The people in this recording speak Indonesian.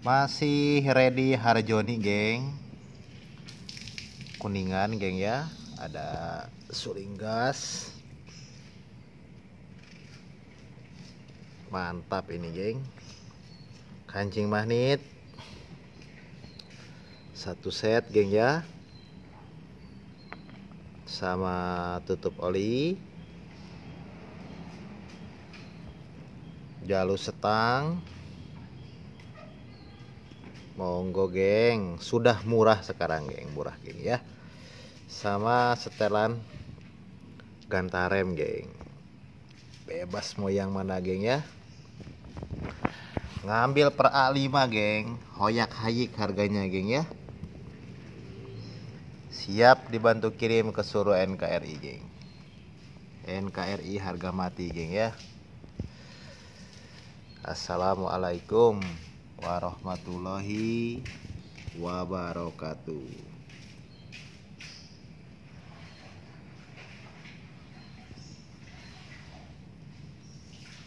masih ready Harjoni geng kuningan geng ya ada suling gas mantap ini geng kancing magnet satu set geng ya sama tutup oli jalur setang monggo geng sudah murah sekarang geng murah gini ya sama setelan gantarem geng bebas mau yang mana geng ya ngambil per A5 geng hoyak hayik harganya geng ya siap dibantu kirim ke suruh NKRI geng NKRI harga mati geng ya Assalamualaikum warahmatullahi wabarakatuh